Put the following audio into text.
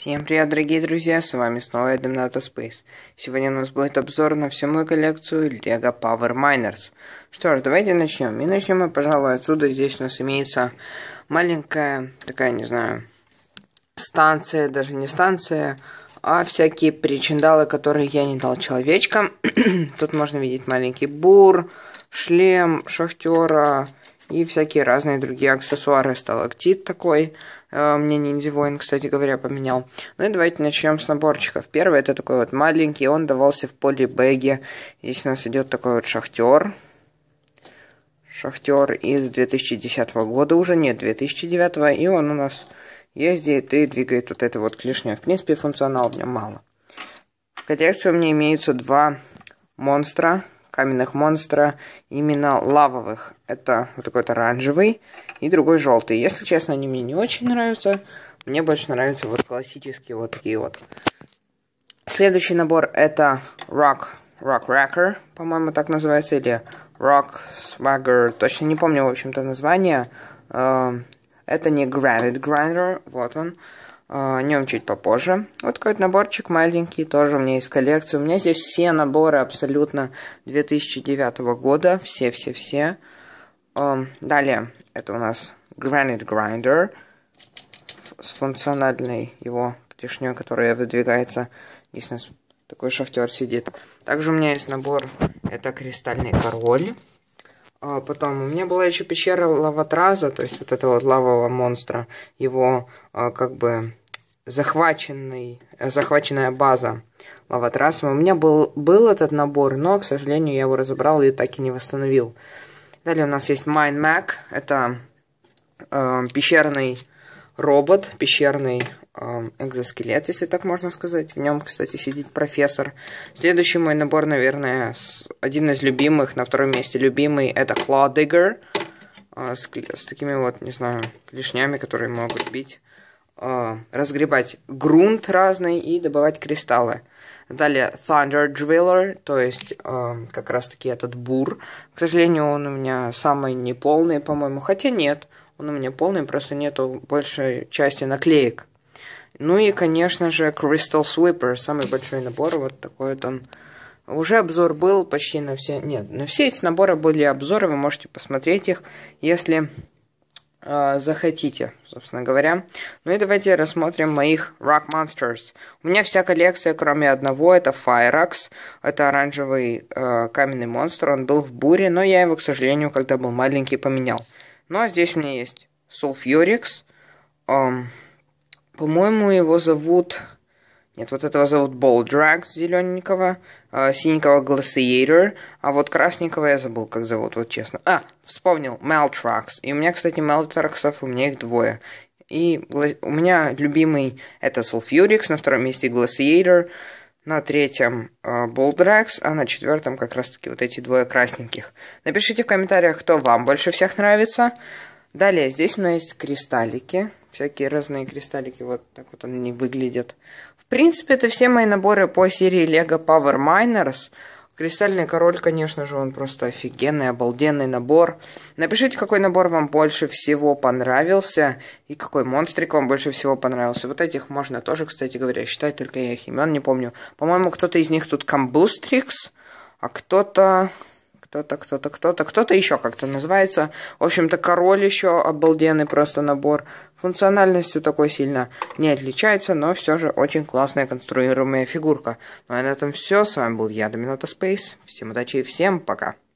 Всем привет, дорогие друзья, с вами снова я, Demnata Space. Сегодня у нас будет обзор на всю мою коллекцию LEGO Power Miners. Что ж, давайте начнем. И начнем мы, пожалуй, отсюда. Здесь у нас имеется маленькая, такая, не знаю, станция, даже не станция, а всякие причиндалы, которые я не дал человечкам. Тут можно видеть маленький бур, шлем, шахтера и всякие разные другие аксессуары. Сталактит такой, э, мне Ниндзя Воин, кстати говоря, поменял. Ну и давайте начнем с наборчиков. Первый это такой вот маленький, он давался в полибеге. Здесь у нас идет такой вот шахтер. Шахтер из 2010 года уже, нет, 2009, и он у нас ездит и двигает вот это вот клешня. В принципе, функционал в нем мало. В коллекции у меня имеются два монстра каменных монстра, именно лавовых. Это вот такой вот оранжевый и другой желтый. Если честно, они мне не очень нравятся. Мне больше нравятся вот классические вот такие вот. Следующий набор это Rock, Rock Racker, по-моему, так называется, или Rock Swagger, точно не помню, в общем-то, название. Эм, это не Granite Grinder, вот он. А, о нем чуть попозже. Вот какой-то наборчик маленький, тоже у меня из коллекции. У меня здесь все наборы абсолютно 2009 года. Все-все-все. Эм, далее, это у нас Granite Grinder с функциональной его птишней, которая выдвигается. Здесь у нас такой шахтер сидит. Также у меня есть набор, это Кристальный Король. А потом, у меня была еще пещера лаватраза, то есть вот этого вот лавового монстра, его а, как бы захваченный, захваченная база лаватраса. У меня был, был этот набор, но, к сожалению, я его разобрал и так и не восстановил. Далее у нас есть майнмак, это э, пещерный робот, пещерный экзоскелет, если так можно сказать. В нем, кстати, сидит профессор. Следующий мой набор, наверное, один из любимых, на втором месте любимый, это Claw а, С, с такими вот, не знаю, лишнями, которые могут бить. А, разгребать грунт разный и добывать кристаллы. Далее Thunder Driller, то есть э, как раз таки этот бур. К сожалению, он у меня самый неполный, по-моему. Хотя нет, он у меня полный, просто нету большей части наклеек. Ну и, конечно же, Crystal Sweeper, самый большой набор, вот такой вот он. Уже обзор был почти на все... Нет, на все эти наборы были обзоры, вы можете посмотреть их, если э, захотите, собственно говоря. Ну и давайте рассмотрим моих Rock Monsters. У меня вся коллекция, кроме одного, это Firex. Это оранжевый э, каменный монстр, он был в буре, но я его, к сожалению, когда был маленький, поменял. ну а здесь у меня есть Sulfurix, эм, по-моему, его зовут... Нет, вот этого зовут Болдракс зелененького, э, а, синенького Glaciator, а вот красненького я забыл, как зовут, вот честно. А, вспомнил, Meltrax. И у меня, кстати, Meltraxов, у меня их двое. И у меня любимый это Sulfurix, на втором месте Glaciator, на третьем э, а, Болдракс, а на четвертом как раз-таки вот эти двое красненьких. Напишите в комментариях, кто вам больше всех нравится. Далее, здесь у нас есть кристаллики. Всякие разные кристаллики. Вот так вот они выглядят. В принципе, это все мои наборы по серии LEGO Power Miners. Кристальный король, конечно же, он просто офигенный, обалденный набор. Напишите, какой набор вам больше всего понравился и какой монстрик вам больше всего понравился. Вот этих можно тоже, кстати говоря, считать, только я их имен не помню. По-моему, кто-то из них тут Камбустрикс, а кто-то кто-то, кто-то, кто-то, кто-то еще как-то называется. В общем-то, король еще обалденный просто набор. Функциональностью такой сильно не отличается, но все же очень классная конструируемая фигурка. Ну а на этом все. С вами был я, Доминато Спейс. Всем удачи и всем пока.